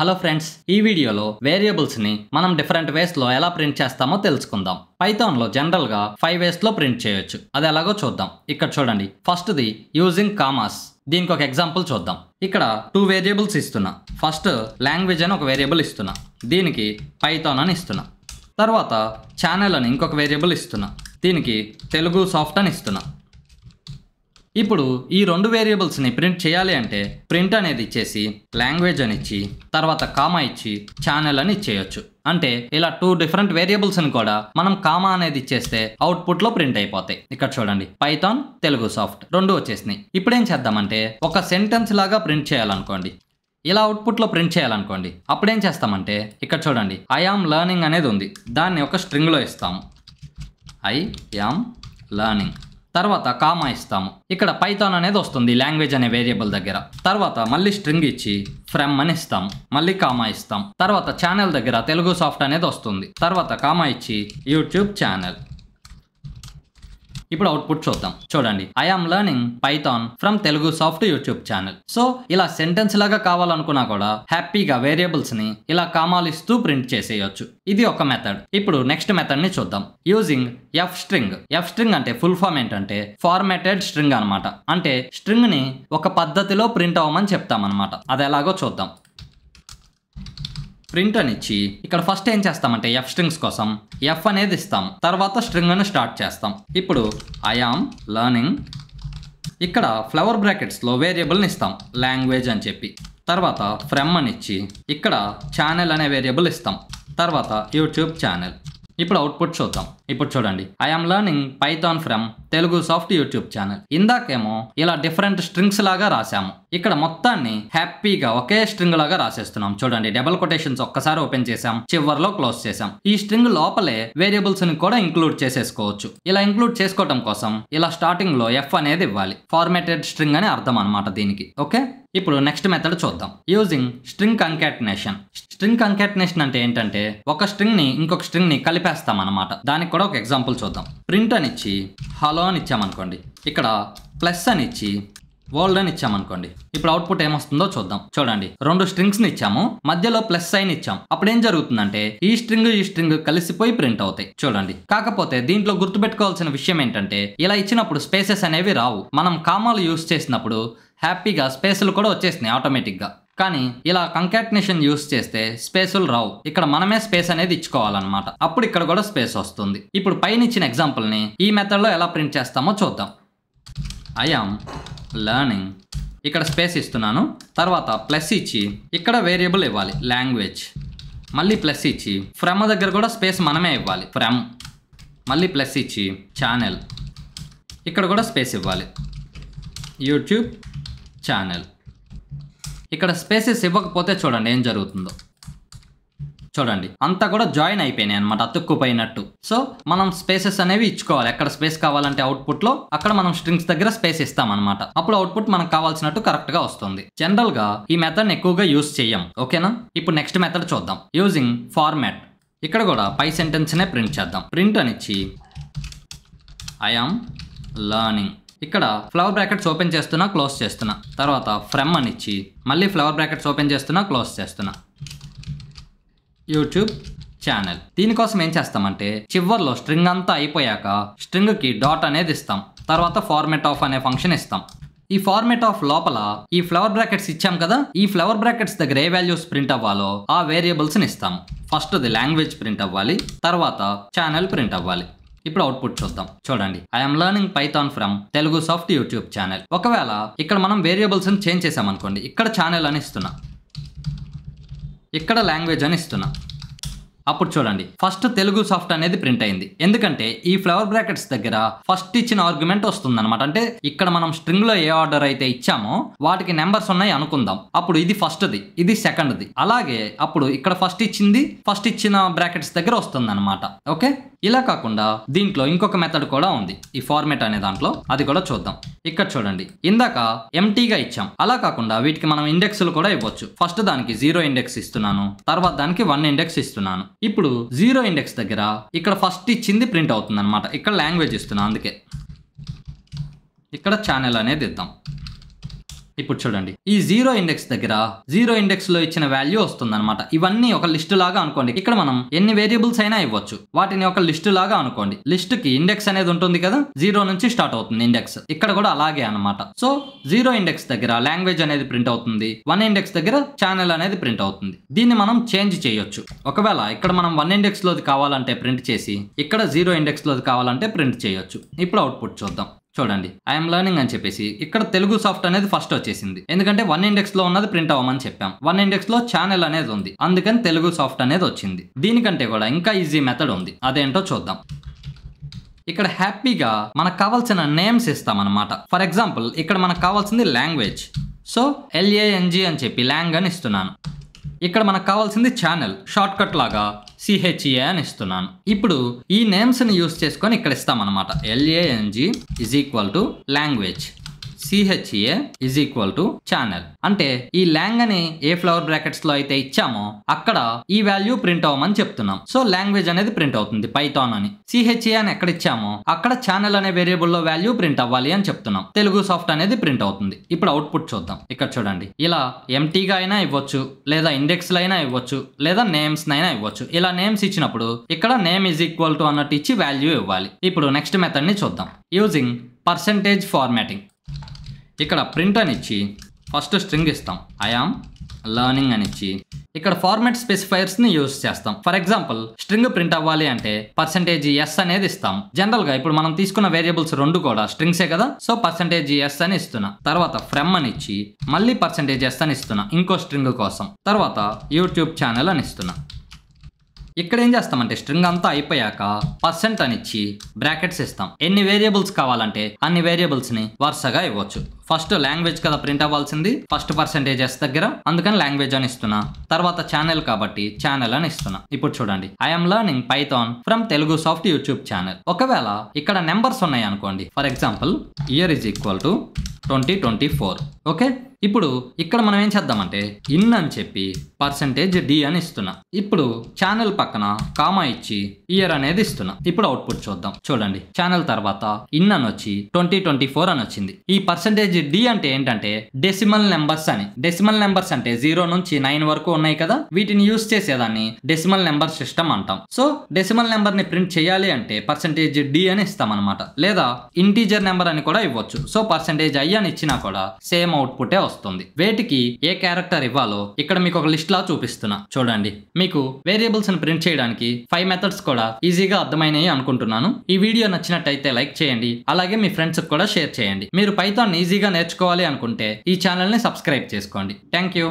hello friends ఈ వీడియోలో వేరియబుల్స్ని మనం డిఫరెంట్ వేస్లో ఎలా ప్రింట్ చేస్తామో తెలుసుకుందాం పైథాన్లో జనరల్గా ఫైవ్ వేస్లో ప్రింట్ చేయొచ్చు అది ఎలాగో చూద్దాం ఇక్కడ చూడండి ఫస్ట్ది యూజింగ్ కామాస్ దీనికి ఒక ఎగ్జాంపుల్ చూద్దాం ఇక్కడ టూ వేరియబుల్స్ ఇస్తున్నా ఫస్ట్ లాంగ్వేజ్ అని ఒక వేరియబుల్ ఇస్తున్నా దీనికి పైథాన్ అని ఇస్తున్నా తర్వాత ఛానల్ అని ఇంకొక వేరియబుల్ ఇస్తున్నా దీనికి తెలుగు సాఫ్ట్ అని ఇస్తున్నా ఇప్పుడు ఈ రెండు వేరియబుల్స్ని ప్రింట్ చేయాలి అంటే ప్రింట్ అనేది ఇచ్చేసి లాంగ్వేజ్ అని ఇచ్చి తర్వాత కామా ఇచ్చి ఛానల్ అని ఇచ్చేయచ్చు అంటే ఇలా టూ డిఫరెంట్ వేరియబుల్స్ని కూడా మనం కామా అనేది ఇచ్చేస్తే అవుట్పుట్లో ప్రింట్ అయిపోతాయి ఇక్కడ చూడండి పైథాన్ తెలుగు సాఫ్ట్ రెండు వచ్చేసినాయి ఇప్పుడేం చేద్దామంటే ఒక సెంటెన్స్ లాగా ప్రింట్ చేయాలనుకోండి ఇలా అవుట్పుట్లో ప్రింట్ చేయాలనుకోండి అప్పుడేం చేస్తామంటే ఇక్కడ చూడండి ఐ ఆమ్ లర్నింగ్ అనేది ఉంది దాన్ని ఒక స్ట్రింగ్లో ఇస్తాము ఐ యామ్ లెర్నింగ్ తర్వాత కామా ఇస్తాము ఇక్కడ పైథాన్ అనేది వస్తుంది లాంగ్వేజ్ అనే వేరియబుల్ దగ్గర తర్వాత మళ్ళీ స్ట్రింగ్ ఇచ్చి ఫ్రమ్ అని ఇస్తాం మళ్ళీ కామా ఇస్తాం తర్వాత ఛానల్ దగ్గర తెలుగు సాఫ్ట్ అనేది వస్తుంది తర్వాత కామా ఇచ్చి యూట్యూబ్ ఛానల్ ఇప్పుడు అవుట్పుట్ చూద్దాం చూడండి I am learning Python from Telugu soft YouTube channel so ఇలా సెంటెన్స్ లాగా కావాలనుకున్నా కూడా హ్యాపీగా వేరియబుల్స్ ని ఇలా కామాలిస్తూ ప్రింట్ చేసేయచ్చు ఇది ఒక మెథడ్ ఇప్పుడు నెక్స్ట్ మెథడ్ ని చూద్దాం using F string F string అంటే ఫుల్ ఫామ్ ఏంటంటే ఫార్మాటెడ్ స్ట్రింగ్ అనమాట అంటే స్ట్రింగ్ ని ఒక పద్ధతిలో ప్రింట్ అవ్వమని చెప్తామన్నమాట అది ఎలాగో చూద్దాం ప్రింట్ అని ఇచ్చి ఇక్కడ ఫస్ట్ ఏం చేస్తామంటే ఎఫ్ స్ట్రింగ్స్ కోసం ఎఫ్ అనేది ఇస్తాం తర్వాత స్ట్రింగ్ అని స్టార్ట్ చేస్తాం ఇప్పుడు ఐఆమ్ లర్నింగ్ ఇక్కడ ఫ్లవర్ బ్రాకెట్స్లో వేరియబుల్ని ఇస్తాం లాంగ్వేజ్ అని చెప్పి తర్వాత ఫ్రెమ్ అని ఇచ్చి ఇక్కడ ఛానల్ అనే వేరియబుల్ ఇస్తాం తర్వాత యూట్యూబ్ ఛానల్ ఇప్పుడు అవుట్పుట్ చూద్దాం ఇప్పుడు చూడండి I'm learning Python from Telugu soft YouTube channel ఇందాకేమో ఇలా డిఫరెంట్ స్ట్రింగ్స్ లాగా రాసాము ఇక్కడ మొత్తాన్ని హ్యాపీగా ఒకే స్ట్రింగ్ లాగా రాసేస్తున్నాం చూడండి డబల్ కొటేషన్స్ ఒక్కసారి ఓపెన్ చేసాం చివరిలో క్లోజ్ చేసాం ఈ స్ట్రింగ్ లోపలే వేరియబుల్స్ ని కూడా ఇంక్లూడ్ చేసేసుకోవచ్చు ఇలా ఇంక్లూడ్ చేసుకోవటం కోసం ఇలా స్టార్టింగ్ లో ఎఫ్ అనేది ఇవ్వాలి ఫార్మేటెడ్ స్ట్రింగ్ అని అర్థం అనమాట దీనికి ఓకే ఇప్పుడు నెక్స్ట్ మెథడ్ చూద్దాం using string concatenation string concatenation అంటే ఏంటంటే ఒక స్ట్రింగ్ ని ఇంకొక స్ట్రింగ్ ని కలిపేస్తాం అనమాట దానికి కూడా ఒక ఎగ్జాంపుల్ చూద్దాం ప్రింట్ అని ఇచ్చి హలో అని ఇచ్చామనుకోండి ఇక్కడ ప్లస్ అని ఇచ్చి వరల్డ్ అని ఇచ్చామనుకోండి ఇప్పుడు అవుట్పుట్ ఏమొస్తుందో చూద్దాం చూడండి రెండు స్ట్రింగ్స్ ని ఇచ్చాము మధ్యలో ప్లస్ సైన్ ఇచ్చాం అప్పుడు ఏం జరుగుతుందంటే ఈ స్ట్రింగ్ ఈ స్ట్రింగ్ కలిసిపోయి ప్రింట్ అవుతాయి చూడండి కాకపోతే దీంట్లో గుర్తుపెట్టుకోవాల్సిన విషయం ఏంటంటే ఇలా ఇచ్చినప్పుడు స్పేసెస్ అనేవి రావు మనం కామాలు యూస్ చేసినప్పుడు హ్యాపీగా స్పేసులు కూడా వచ్చేసినాయి ఆటోమేటిక్గా కానీ ఇలా కంకాటినేషన్ యూస్ చేస్తే స్పేసులు రావు ఇక్కడ మనమే స్పేస్ అనేది ఇచ్చుకోవాలన్నమాట అప్పుడు ఇక్కడ కూడా స్పేస్ వస్తుంది ఇప్పుడు పైన ఇచ్చిన ఎగ్జాంపుల్ని ఈ మెథడ్లో ఎలా ప్రింట్ చేస్తామో చూద్దాం ఐఆమ్ లెర్నింగ్ ఇక్కడ స్పేస్ ఇస్తున్నాను తర్వాత ప్లస్ ఇచ్చి ఇక్కడ వేరియబుల్ ఇవ్వాలి లాంగ్వేజ్ మళ్ళీ ప్లస్ ఇచ్చి ఫ్రమ్ దగ్గర కూడా స్పేస్ మనమే ఇవ్వాలి ఫ్రమ్ మళ్ళీ ప్లస్ ఇచ్చి ఛానల్ ఇక్కడ కూడా స్పేస్ ఇవ్వాలి యూట్యూబ్ ఛానల్ ఇక్కడ స్పేసెస్ ఇవ్వకపోతే చూడండి ఏం జరుగుతుందో చూడండి అంతా కూడా జాయిన్ అయిపోయినాయి అనమాట అతుక్కుపోయినట్టు సో మనం స్పేసెస్ అనేవి ఇచ్చుకోవాలి ఎక్కడ స్పేస్ కావాలంటే అవుట్పుట్ లో అక్కడ మనం స్ట్రింగ్స్ దగ్గర స్పేస్ ఇస్తాం అనమాట అప్పుడు అవుట్పుట్ మనకు కావాల్సినట్టు కరెక్ట్ గా వస్తుంది జనరల్ గా ఈ మెథడ్ ఎక్కువగా యూజ్ చేయం ఓకేనా ఇప్పుడు నెక్స్ట్ మెథడ్ చూద్దాం యూజింగ్ ఫార్మాట్ ఇక్కడ కూడా పై సెంటెన్స్ నే ప్రింట్ చేద్దాం ప్రింట్ అనిచ్చి ఐఆమ్ లర్నింగ్ ఇక్కడ ఫ్లవర్ బ్రాకెట్స్ ఓపెన్ చేస్తున్నా క్లోజ్ చేస్తున్నా తర్వాత ఫ్రెమ్ అని ఇచ్చి మళ్ళీ ఫ్లవర్ బ్రాకెట్స్ ఓపెన్ చేస్తున్నా క్లోజ్ చేస్తున్నా యూట్యూబ్ ఛానల్ దీనికోసం ఏం చేస్తామంటే చివర్లో స్ట్రింగ్ అంతా అయిపోయాక స్ట్రింగ్కి డాట్ అనేది ఇస్తాం తర్వాత ఫార్మెట్ ఆఫ్ అనే ఫంక్షన్ ఇస్తాం ఈ ఫార్మెట్ ఆఫ్ లోపల ఈ ఫ్లవర్ బ్రాకెట్స్ ఇచ్చాం కదా ఈ ఫ్లవర్ బ్రాకెట్స్ దగ్గర ఏ వాల్యూస్ ప్రింట్ అవ్వాలో ఆ వేరియబుల్స్ని ఇస్తాం ఫస్ట్ ది లాంగ్వేజ్ ప్రింట్ అవ్వాలి తర్వాత ఛానల్ ప్రింట్ అవ్వాలి ఇప్పుడు అవుట్పుట్ చూద్దాం చూడండి I'm learning Python from Telugu soft YouTube channel ఒకవేళ ఇక్కడ మనం వేరియబుల్స్ని చేంజ్ చేసామనుకోండి ఇక్కడ ఛానల్ అని ఇస్తున్నా ఇక్కడ లాంగ్వేజ్ అని ఇస్తున్నా అప్పుడు చూడండి ఫస్ట్ తెలుగు సాఫ్ట్ అనేది ప్రింట్ అయింది ఎందుకంటే ఈ ఫ్లవర్ బ్రాకెట్స్ దగ్గర ఫస్ట్ ఇచ్చిన ఆర్గ్యుమెంట్ అనమాట అంటే ఇక్కడ మనం స్ట్రింగ్ లో ఏ ఆర్డర్ అయితే ఇచ్చామో వాటికి నెంబర్స్ ఉన్నాయి అనుకుందాం అప్పుడు ఇది ఫస్ట్ది ఇది సెకండ్ది అలాగే అప్పుడు ఇక్కడ ఫస్ట్ ఇచ్చింది ఫస్ట్ ఇచ్చిన బ్రాకెట్స్ దగ్గర వస్తుంది ఓకే ఇలా కాకుండా దీంట్లో ఇంకొక మెథడ్ కూడా ఉంది ఈ ఫార్మేట్ అనే దాంట్లో అది కూడా చూద్దాం ఇక్కడ చూడండి ఇందాక ఎంటీగా ఇచ్చాం అలా కాకుండా వీటికి మనం ఇండెక్స్లు కూడా ఇవ్వచ్చు ఫస్ట్ దానికి జీరో ఇండెక్స్ ఇస్తున్నాను తర్వాత దానికి వన్ ఇండెక్స్ ఇస్తున్నాను ఇప్పుడు జీరో ఇండెక్స్ దగ్గర ఇక్కడ ఫస్ట్ ఇచ్చింది ప్రింట్ అవుతుంది ఇక్కడ లాంగ్వేజ్ ఇస్తున్నాను అందుకే ఇక్కడ ఛానల్ అనేది ఇద్దాం ఇప్పుడు చూడండి ఈ జీరో ఇండెక్స్ దగ్గర జీరో ఇండెక్స్ లో ఇచ్చిన వాల్యూ అనమాట ఇవన్నీ ఒక లిస్ట్ లాగా అనుకోండి ఇక్కడ మనం ఎన్ని వేరియబుల్స్ అయినా ఇవ్వచ్చు వాటిని ఒక లిస్ట్ లాగా అనుకోండి లిస్ట్ కి ఇండెక్స్ అనేది ఉంటుంది కదా జీరో నుంచి స్టార్ట్ అవుతుంది ఇండెక్స్ ఇక్కడ కూడా అలాగే అనమాట సో జీరో ఇండెక్స్ దగ్గర లాంగ్వేజ్ అనేది ప్రింట్ అవుతుంది వన్ ఇండెక్స్ దగ్గర ఛానల్ అనేది ప్రింట్ అవుతుంది దీన్ని మనం చేంజ్ చేయొచ్చు ఒకవేళ ఇక్కడ మనం వన్ ఇండెక్స్ లోది కావాలంటే ప్రింట్ చేసి ఇక్కడ జీరో ఇండెక్స్ లోది కావాలంటే ప్రింట్ చేయొచ్చు ఇప్పుడు అవుట్పుట్ చూద్దాం చూడండి ఐఎమ్ లెర్నింగ్ అని చెప్పేసి ఇక్కడ తెలుగు సాఫ్ట్ అనేది ఫస్ట్ వచ్చేసింది ఎందుకంటే వన్ ఇండెక్స్ లో ఉన్నది ప్రింట్ అవ్వమని చెప్పాం వన్ ఇండెక్స్ లో ఛానల్ అనేది ఉంది అందుకని తెలుగు సాఫ్ట్ అనేది వచ్చింది దీనికంటే కూడా ఇంకా ఈజీ మెథడ్ ఉంది అదేంటో చూద్దాం ఇక్కడ హ్యాపీగా మనకు కావాల్సిన నేమ్స్ ఇస్తామన్నమాట ఫర్ ఎగ్జాంపుల్ ఇక్కడ మనకు కావాల్సింది లాంగ్వేజ్ సో ఎల్ఏఎన్జి అని చెప్పి లాంగ్ అని ఇస్తున్నాను ఇక్కడ మనకు కావాల్సింది ఛానల్ షార్ట్ కట్ లాగా సిహెచ్ఏ e అని ఇస్తున్నాను ఇప్పుడు ఈ నేమ్స్ని యూస్ చేసుకొని ఇక్కడ ఇస్తామన్నమాట L A N G is equal to language C H A is equal to channel అంటే ఈ లాంగ్ అని ఏ ఫ్లవర్ బ్రాకెట్స్ లో అయితే ఇచ్చామో అక్కడ ఈ వాల్యూ ప్రింట్ అవ్వమని చెప్తున్నాం సో లాంగ్వేజ్ అనేది ప్రింట్ అవుతుంది పైథాన్ అని సిహెచ్ఏ e అని ఎక్కడ ఇచ్చామో అక్కడ ఛానల్ అనే వేరియబుల్ లో వాల్యూ ప్రింట్ అవ్వాలి అని చెప్తున్నాం తెలుగు సాఫ్ట్ అనేది ప్రింట్ అవుతుంది ఇప్పుడు అవుట్పుట్ చూద్దాం ఇక్కడ చూడండి ఇలా ఎంటీగా అయినా ఇవ్వచ్చు లేదా ఇండెక్స్ అయినా ఇవ్వచ్చు లేదా నేమ్స్ అయినా ఇవ్వచ్చు ఇలా నేమ్స్ ఇచ్చినప్పుడు ఇక్కడ నేమ్ ఇస్ ఈక్వల్ టు అన్నట్టు ఇచ్చి వాల్యూ ఇవ్వాలి ఇప్పుడు నెక్స్ట్ మెథడ్ ని చూద్దాం యూజింగ్ పర్సంటేజ్ ఫార్మాటింగ్ ఇక్కడ ప్రింట్ అని ఇచ్చి ఫస్ట్ స్ట్రింగ్ ఇస్తాం ఐఆమ్ లర్నింగ్ అని ఇచ్చి ఇక్కడ ఫార్మాట్ స్పెసిఫైర్స్ ని యూస్ చేస్తాం ఫర్ ఎగ్జాంపుల్ స్ట్రింగ్ ప్రింట్ అవ్వాలి అంటే పర్సెంటేజ్ ఎస్ అనేది ఇస్తాం జనరల్ గా ఇప్పుడు మనం తీసుకున్న వేరియబుల్స్ రెండు కూడా స్ట్రింగ్సే కదా సో పర్సెంటేజ్ ఎస్ అని ఇస్తున్నా తర్వాత ఫ్రెమ్ అని ఇచ్చి మళ్ళీ పర్సెంటేజ్ ఎస్ అని ఇస్తున్నా ఇంకో స్ట్రింగ్ కోసం తర్వాత యూట్యూబ్ ఛానల్ అని ఇస్తున్నా ఇక్కడ ఏం చేస్తామంటే స్ట్రింగ్ అంతా అయిపోయాక పర్సెంట్ అని ఇచ్చి బ్రాకెట్స్ ఇస్తాం ఎన్ని వేరియబుల్స్ కావాలంటే అన్ని వేరియబుల్స్ ని వరుసగా ఇవ్వచ్చు ఫస్ట్ లాంగ్వేజ్ కదా ప్రింట్ అవ్వాల్సింది ఫస్ట్ పర్సెంటేజెస్ దగ్గర అందుకని లాంగ్వేజ్ అని ఇస్తున్నా తర్వాత ఛానల్ కాబట్టి ఛానల్ అని ఇస్తున్నా ఇప్పుడు చూడండి I'm learning Python from Telugu soft YouTube channel ఒకవేళ ఇక్కడ నెంబర్స్ ఉన్నాయి అనుకోండి for example year is equal to twenty twenty four okay ఇప్పుడు ఇక్కడ మనం ఏం చేద్దామంటే ఇన్ అని చెప్పి పర్సంటేజ్ డి అని ఇస్తున్నా ఇప్పుడు ఛానల్ పక్కన కామా ఇచ్చి ఇయర్ అనేది ఇస్తున్నా ఇప్పుడు అవుట్పుట్ చూద్దాం చూడండి ఛానల్ తర్వాత ఇన్ అని వచ్చి ట్వంటీ ట్వంటీ ఫోర్ అని వచ్చింది ఈ పర్సంటేజ్ డి అంటే ఏంటంటే డెసిమల్ నెంబర్స్ అని డెసిమల్ నెంబర్స్ అంటే జీరో నుంచి నైన్ వరకు ఉన్నాయి కదా వీటిని యూస్ చేసేదాన్ని డెసిమల్ నెంబర్ సిస్టమ్ అంటాం సో డెసిమల్ నెంబర్ ని ప్రింట్ చేయాలి అంటే పర్సంటేజ్ డి అని ఇస్తాం అనమాట లేదా ఇంటీజర్ నెంబర్ అని కూడా ఇవ్వచ్చు సో పర్సంటేజ్ ఐ అని ఇచ్చినా కూడా సేమ్ అవుట్పుటే వస్తుంది వేటికి ఏ క్యారెక్టర్ ఇవ్వాలో ఇక్కడ మీకు ఒక లిస్ట్ లా చూపిస్తున్నా చూడండి మీకు వేరియబుల్స్ ని ప్రింట్ చేయడానికి ఫైవ్ మెథడ్స్ కూడా ఈజీగా అర్థమైనాయి అనుకుంటున్నాను ఈ వీడియో నచ్చినట్టయితే లైక్ చేయండి అలాగే మీ ఫ్రెండ్స్ కూడా షేర్ చేయండి మీరు పైతాన్ని ఈజీగా నేర్చుకోవాలి అనుకుంటే ఈ ఛానల్ని సబ్స్క్రైబ్ చేసుకోండి థ్యాంక్ యూ